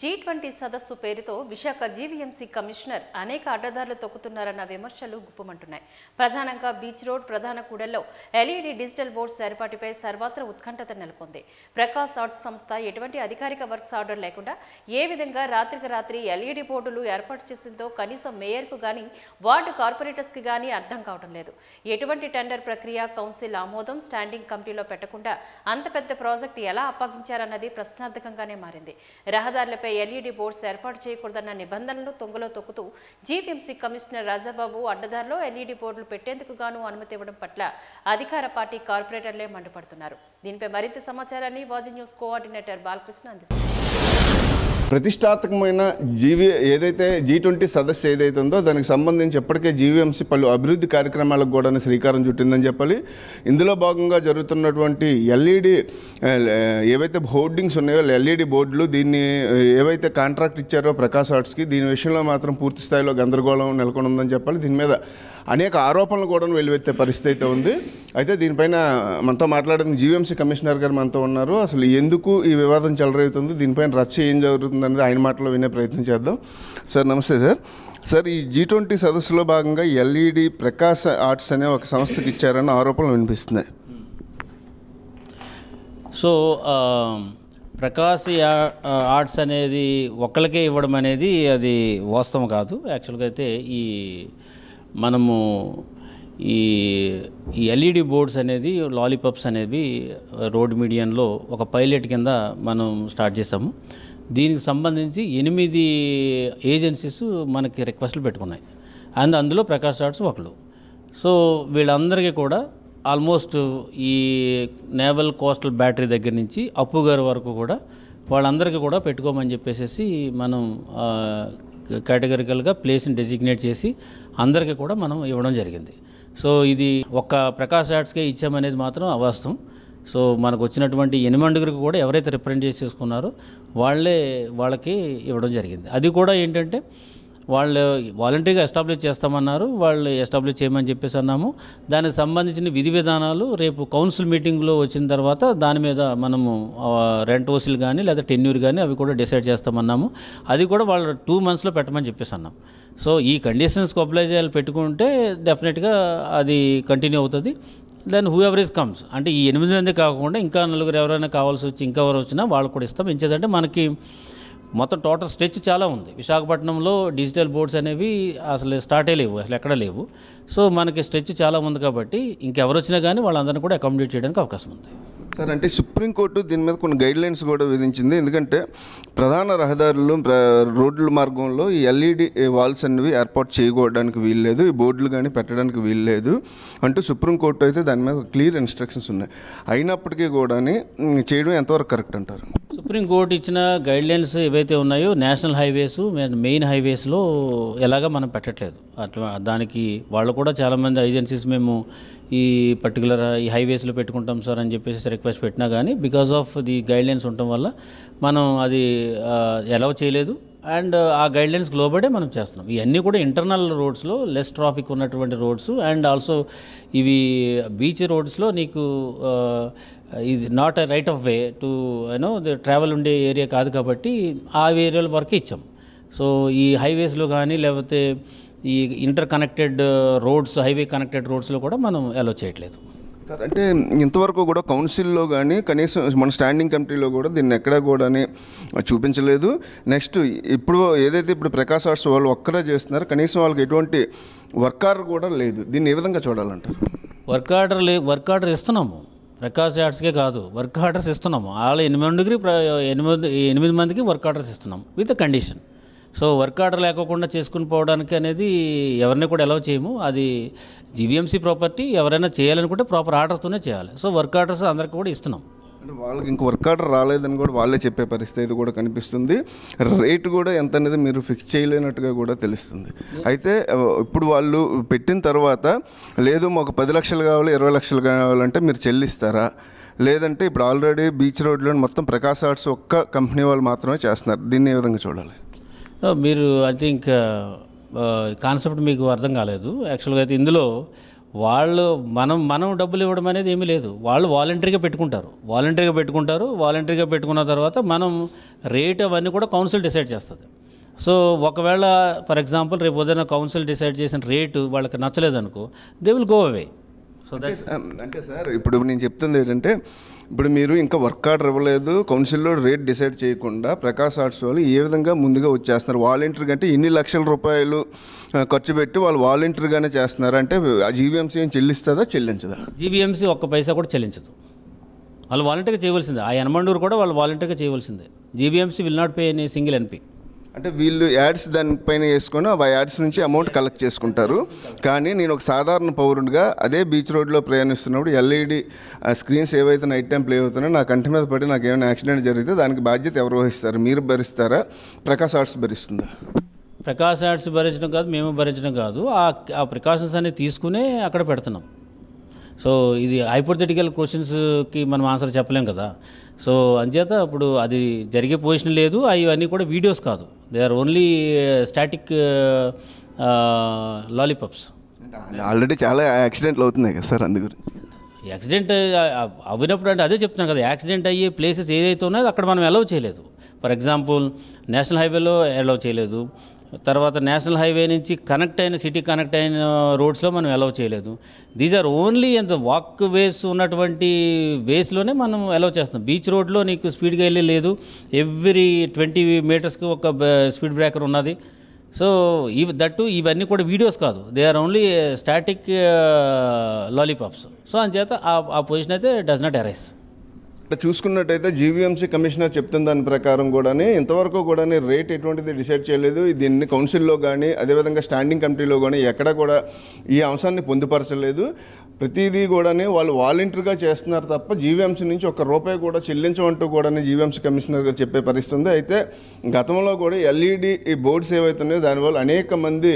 G twenty సదస్సు పేరుతో Visakha GVMC commissioner అనేక అడ్డదారులు తొక్కుతున్నారన్న విమర్శలు గుప్పమంటున్నాయి ప్రధానంగా బీచ్ రోడ్ ప్రధాన కూడల్లో ఎల్ఈడి డిజిటల్ బోర్డ్స్ ఏర్పాటుపై సర్వత్ర ఉత్కంఠత నెలకొంది ప్రకాష్ ఆర్ట్స్ సంస్థ ఎటువంటి అధికారిక వర్క్స్ ఆర్డర్ లేకుండా ఏ విధంగా రాత్రికి రాత్రి ఎల్ఈడి బోర్డులు ఏర్పాటు చేసిందో కనీసం మేయర్కు కానీ వార్డు కార్పొరేటర్స్కి కానీ అర్థం కావడం లేదు ఎటువంటి టెండర్ ప్రక్రియ కౌన్సిల్ ఆమోదం స్టాండింగ్ కమిటీలో పెట్టకుండా అంత పెద్ద ప్రాజెక్టు ఎలా అప్పగించారన్నది ప్రశ్నార్థకంగానే మారింది రహదారుల పథకాలపై ఎల్ఈడీ e బోర్డ్స్ ఏర్పాటు చేయకూడదన్న నిబంధనలు తొంగలో తొక్కుతూ జీవీఎంసీ కమిషనర్ రాజాబాబు అడ్డదారిలో ఎల్ఈడీ e బోర్డులు పెట్టేందుకు గాను అనుమతి ఇవ్వడం పట్ల అధికార పార్టీ కార్పొరేటర్లే మండిపడుతున్నారు దీనిపై మరింత సమాచారాన్ని వాజీ న్యూస్ కోఆర్డినేటర్ బాలకృష్ణ అందిస్తారు ప్రతిష్టాత్మకమైన జీవి ఏదైతే జీ ట్వంటీ సదస్సు ఏదైతే ఉందో దానికి సంబంధించి ఇప్పటికే జీవీఎంసీ పలు అభివృద్ధి కార్యక్రమాలకు కూడా శ్రీకారం చుట్టిందని చెప్పాలి ఇందులో భాగంగా జరుగుతున్నటువంటి ఎల్ఈడి e ఏవైతే హోర్డింగ్స్ ఉన్నాయో ఎల్ఈడి e బోర్డులు దీన్ని ఏవైతే కాంట్రాక్ట్ ఇచ్చారో ప్రకాశ్ ఆర్ట్స్కి దీని విషయంలో మాత్రం పూర్తి స్థాయిలో గందరగోళం నెలకొని ఉందని చెప్పాలి దీని మీద అనేక ఆరోపణలు కూడా వెలువెత్తే పరిస్థితి అయితే ఉంది అయితే దీనిపైన మనతో మాట్లాడడం జీవీఎంసీ కమిషనర్ గారు మనతో ఉన్నారు అసలు ఎందుకు ఈ వివాదం చెలరవుతుంది దీనిపైన రచ్చ ఏం జరుగుతుంది అనేది ఆయన మాటలో వినే ప్రయత్నం చేద్దాం సార్ నమస్తే సార్ సార్ ఈ జీ ట్వంటీ సదస్సులో భాగంగా ఎల్ఈడి ప్రకాశ ఆర్ట్స్ అనే ఒక సంస్థకి ఇచ్చారన్న ఆరోపణలు వినిపిస్తుంది సో ప్రకాశ ఆర్ట్స్ అనేది ఒకళ్ళకే ఇవ్వడం అనేది అది వాస్తవం కాదు యాక్చువల్గా అయితే ఈ మనము ఈ ఈ ఎల్ఈడి బోర్డ్స్ అనేది లాలీపాప్స్ అనేవి రోడ్ మీడియంలో ఒక పైలట్ కింద మనం స్టార్ట్ చేసాము దీనికి సంబంధించి ఎనిమిది ఏజెన్సీస్ మనకి రిక్వెస్ట్లు పెట్టుకున్నాయి అండ్ అందులో ప్రకాష్ ఆర్ట్స్ ఒకళ్ళు సో వీళ్ళందరికీ కూడా ఆల్మోస్ట్ ఈ నేవల్ కోస్టల్ బ్యాటరీ దగ్గర నుంచి అప్పు గారి వరకు కూడా వాళ్ళందరికీ కూడా పెట్టుకోమని చెప్పేసి మనం కేటగిరికల్గా ప్లేస్ని డెసిగ్నేట్ చేసి అందరికీ కూడా మనం ఇవ్వడం జరిగింది సో ఇది ఒక్క ప్రకాష్ యాడ్స్కే ఇచ్చామనేది మాత్రం అవాస్తవం సో మనకు వచ్చినటువంటి ఎనిమండుగురికి కూడా ఎవరైతే రిప్రజెంట్ చేసేసుకున్నారో వాళ్ళే వాళ్ళకి ఇవ్వడం జరిగింది అది కూడా ఏంటంటే వాళ్ళు వాలంటీర్గా ఎస్టాబ్లిష్ చేస్తామన్నారు వాళ్ళు ఎస్టాబ్లిష్ చేయమని చెప్పేసి అన్నాము దానికి సంబంధించిన విధి విధానాలు రేపు కౌన్సిల్ మీటింగ్లో వచ్చిన తర్వాత దాని మీద మనము రెంట్ ఓసీలు కానీ లేదా టెన్యూర్ కానీ అవి కూడా డిసైడ్ చేస్తామన్నాము అది కూడా వాళ్ళు టూ మంత్స్లో పెట్టమని చెప్పేసి అన్నాం సో ఈ కండిషన్స్ అప్లై చేయాలి పెట్టుకుంటే డెఫినెట్గా అది కంటిన్యూ అవుతుంది దెన్ హూ ఎవరేజ్ కమ్స్ అంటే ఈ ఎనిమిది మంది కాకుండా ఇంకా నలుగురు ఎవరైనా కావాల్సి వచ్చి ఇంకా ఎవరు వచ్చినా వాళ్ళు కూడా ఇస్తాం ఎంచేదంటే మనకి మొత్తం టోటల్ స్ట్రెచ్ చాలా ఉంది విశాఖపట్నంలో డిజిటల్ బోర్డ్స్ అనేవి అసలు స్టార్టే లేవు అసలు ఎక్కడ లేవు సో మనకి స్ట్రెచ్ చాలా ఉంది కాబట్టి ఇంకెవరు వచ్చినా కానీ వాళ్ళందరినీ కూడా అకామిడేట్ చేయడానికి అవకాశం ఉంది సార్ అంటే సుప్రీంకోర్టు దీని మీద కొన్ని గైడ్ లైన్స్ కూడా విధించింది ఎందుకంటే ప్రధాన రహదారులు రోడ్ల మార్గంలో ఈ ఎల్ఈడి వాల్స్ అనేవి ఏర్పాటు చేయకూడడానికి వీల్లేదు ఈ బోర్డులు కానీ పెట్టడానికి వీల్లేదు అంటూ సుప్రీంకోర్టు అయితే దాని మీద క్లియర్ ఇన్స్ట్రక్షన్స్ ఉన్నాయి అయినప్పటికీ కూడా చేయడం ఎంతవరకు కరెక్ట్ అంటారు సుప్రీంకోర్టు ఇచ్చిన గైడ్లైన్స్ ఏవైతే ఉన్నాయో నేషనల్ హైవేస్ మెయిన్ హైవేస్లో ఎలాగా మనం పెట్టట్లేదు అట్లా దానికి వాళ్ళు కూడా చాలామంది ఏజెన్సీస్ మేము ఈ పర్టికులర్ ఈ హైవేస్లో పెట్టుకుంటాం సార్ అని చెప్పేసి రిక్వెస్ట్ పెట్టినా కానీ బికాజ్ ఆఫ్ ది గైడ్లైన్స్ ఉండటం వల్ల మనం అది ఎలా చేయలేదు అండ్ ఆ గైడ్లైన్స్ లోబడే మనం చేస్తున్నాం ఇవన్నీ కూడా ఇంటర్నల్ రోడ్స్లో లెస్ ట్రాఫిక్ ఉన్నటువంటి రోడ్స్ అండ్ ఆల్సో ఇవి బీచ్ రోడ్స్లో నీకు ఇది not a right of way to you know travel ఉండే ఏరియా కాదు కాబట్టి ఆ ఏరియాల వరకు ఇచ్చాం సో ఈ హైవేస్లో కానీ లేకపోతే ఈ interconnected roads highway connected రోడ్స్లో కూడా మనం అలో చేయట్లేదు సార్ అంటే ఇంతవరకు కూడా కౌన్సిల్లో కానీ కనీసం మన స్టాండింగ్ కమిటీలో కూడా దీన్ని ఎక్కడ కూడా చూపించలేదు నెక్స్ట్ ఇప్పుడు ఏదైతే ఇప్పుడు ప్రకాశ్ ఆర్ట్స్ వాళ్ళు ఒక్కరే చేస్తున్నారో కనీసం వాళ్ళకి ఎటువంటి వర్క్ ఆర్డర్ కూడా లేదు దీన్ని ఏ విధంగా చూడాలంటారు వర్క్ ఆర్డర్ లే వర్క్ ఆర్డర్ ఇస్తున్నాము ప్రకాష్ ఆర్ట్స్కే కాదు వర్క్ ఆర్డర్స్ ఇస్తున్నాము వాళ్ళు ఎనిమిది మందికి ఎనిమిది ఎనిమిది మందికి వర్క్ ఆర్డర్స్ ఇస్తున్నాము with condition so work order లేకోకుండా చేసుకుని పోవడానికి అనేది ఎవరిని కూడా ఎలా చేయము అది జీవీఎంసీ ప్రాపర్టీ ఎవరైనా చేయాలనుకుంటే ప్రాపర్ ఆర్డర్తోనే చేయాలి సో వర్క్ ఆర్డర్స్ అందరికీ కూడా ఇస్తున్నాం అంటే వాళ్ళకి ఇంక వర్క్ ఆర్డర్ రాలేదని కూడా వాళ్ళే చెప్పే పరిస్థితి కూడా కనిపిస్తుంది రేట్ కూడా ఎంత అనేది మీరు ఫిక్స్ చేయలేనట్టుగా కూడా తెలుస్తుంది అయితే ఇప్పుడు వాళ్ళు పెట్టిన తర్వాత లేదు మాకు పది లక్షలు కావాలి ఇరవై లక్షలు కావాలంటే మీరు చెల్లిస్తారా లేదంటే ఇప్పుడు ఆల్రెడీ బీచ్ రోడ్లో మొత్తం ప్రకాశ్ ఆర్ట్స్ ఒక్క కంపెనీ వాళ్ళు మాత్రమే చేస్తున్నారు దీన్ని ఏ విధంగా చూడాలి మీరు ఐ థింక్ కాన్సెప్ట్ మీకు అర్థం కాలేదు యాక్చువల్గా అయితే ఇందులో వాళ్ళు మనం మనం డబ్బులు ఇవ్వడం అనేది ఏమీ లేదు వాళ్ళు వాలంటరీగా పెట్టుకుంటారు వాలంటరీగా పెట్టుకుంటారు వాలంటరీగా పెట్టుకున్న తర్వాత మనం రేట్ అవన్నీ కూడా కౌన్సిల్ డిసైడ్ చేస్తుంది సో ఒకవేళ ఫర్ ఎగ్జాంపుల్ రేపు ఉదయం కౌన్సిల్ డిసైడ్ చేసిన రేటు వాళ్ళకి నచ్చలేదనుకో they will go away so అంటే సార్ ఇప్పుడు నేను చెప్తుంది ఏంటంటే ఇప్పుడు మీరు ఇంకా వర్క్ ఆర్డర్ ఇవ్వలేదు కౌన్సిల్లో రేట్ డిసైడ్ చేయకుండా ప్రకాష్ ఆర్ట్స్ వాళ్ళు ఏ విధంగా ముందుగా వచ్చేస్తున్నారు వాలంటీర్గా అంటే ఎన్ని లక్షల రూపాయలు ఖర్చు పెట్టి వాళ్ళు వాలంటీర్గానే చేస్తున్నారు అంటే జీవీఎంసీ ఏం చెల్లిస్తుందా చెల్లించదా జీవీఎంసీ ఒక్క పైసా కూడా చెల్లించదు వాళ్ళు వాలంటీర్గా చేయవలసిందే ఆ ఎనమండూరు కూడా వాళ్ళు వాలంటీర్గా చేయవలసిందే GVMC will not pay any single ఎన్పీ అంటే వీళ్ళు యాడ్స్ దానిపైన వేసుకొని ఆ యాడ్స్ నుంచి అమౌంట్ కలెక్ట్ చేసుకుంటారు కానీ నేను ఒక సాధారణ పౌరుడిగా అదే బీచ్ రోడ్లో ప్రయాణిస్తున్నప్పుడు ఎల్ఈడి స్క్రీన్స్ ఏవైతే నైట్ టైం ప్లే అవుతున్నాయో నా కంటి మీద పడి నాకు ఏమైనా యాక్సిడెంట్ జరిగితే దానికి బాధ్యత ఎవరు వహిస్తారు మీరు భరిస్తారా ప్రకాశ్ ఆర్ట్స్ భరిస్తుందా ప్రకాశ్ ఆర్ట్స్ భరించడం కాదు మేము భరించడం కాదు ఆ ప్రికాషన్స్ అన్ని తీసుకునే అక్కడ పెడుతున్నాం సో ఇది హైపోథెటికల్ క్వశ్చన్స్కి మనం ఆన్సర్ చెప్పలేం కదా సో అంచేత ఇప్పుడు అది జరిగే పొజిషన్ లేదు అవన్నీ కూడా వీడియోస్ కాదు they are only static lollipops already చాలా యాక్సిడెంట్లు అవుతున్నాయి కదా సార్ అందుకు యాక్సిడెంట్ uh, uh, అవినప్పుడు అంటే అదే చెప్తున్నాను కదా యాక్సిడెంట్ అయ్యే ప్లేసెస్ ఏదైతే ఉన్నాయో అక్కడ మనం అలౌ చేయలేదు ఫర్ ఎగ్జాంపుల్ నేషనల్ హైవేలో అలౌ చేయలేదు తర్వాత నేషనల్ హైవే నుంచి కనెక్ట్ అయిన సిటీ కనెక్ట్ అయిన రోడ్స్లో మనం ఎలవ్ చేయలేదు దీస్ ఆర్ ఓన్లీ ఎంత వాక్ వేస్ ఉన్నటువంటి వేస్లోనే మనం ఎలవ్ చేస్తున్నాం బీచ్ రోడ్లో నీకు స్పీడ్గా వెళ్ళి లేదు ఎవ్రీ ట్వంటీ మీటర్స్కి ఒక స్పీడ్ బ్రేకర్ ఉన్నది సో ఈ దట్టు ఇవన్నీ కూడా వీడియోస్ కాదు they are only static lollipops so అందుచేత ఆ పొజిషన్ అయితే డస్ నాట్ అరైస్ ఇట్లా చూసుకున్నట్టయితే జీవీఎంసీ కమిషనర్ చెప్తున్న దాని ప్రకారం కూడా ఇంతవరకు కూడా రేట్ ఎటువంటిది డిసైడ్ చేయలేదు దీన్ని కౌన్సిల్లో కానీ అదేవిధంగా స్టాండింగ్ కమిటీలో కానీ ఎక్కడ కూడా ఈ అంశాన్ని పొందుపరచలేదు ప్రతిదీ కూడా వాళ్ళు వాలంటీర్గా చేస్తున్నారు తప్ప జీవీఎంసీ నుంచి ఒక రూపాయి కూడా చెల్లించమంటూ కూడా జీవీఎంసీ కమిషనర్ గారు చెప్పే పరిస్థితి ఉంది అయితే గతంలో కూడా ఎల్ఈడి ఈ బోర్డ్స్ ఏవైతున్నాయో దానివల్ల అనేక మంది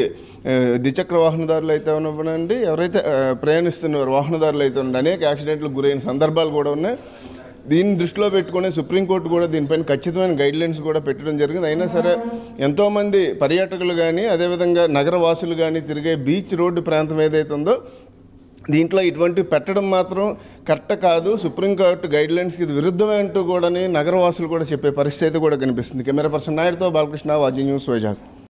ద్విచక్ర వాహనదారులు అయితే ఉన్నప్పుడు ఎవరైతే ప్రయాణిస్తున్నారు వాహనదారులు అయితే ఉండండి అనేక యాక్సిడెంట్లు గురైన సందర్భాలు కూడా ఉన్నాయి దీన్ని దృష్టిలో పెట్టుకుని సుప్రీంకోర్టు కూడా దీనిపైన ఖచ్చితమైన గైడ్లైన్స్ కూడా పెట్టడం జరిగింది అయినా సరే ఎంతోమంది పర్యాటకులు కానీ అదేవిధంగా నగరవాసులు కానీ తిరిగే బీచ్ రోడ్డు ప్రాంతం ఏదైతే ఉందో దీంట్లో ఇటువంటి పెట్టడం మాత్రం కరెక్ట్ కాదు సుప్రీంకోర్టు గైడ్లైన్స్కి ఇది విరుద్ధమైనట్టు కూడా నగరవాసులు కూడా చెప్పే పరిస్థితి కూడా కనిపిస్తుంది కెమెరా పర్సన్ నాయుడుతో బాలకృష్ణ వాజీ న్యూస్ వైజాగ్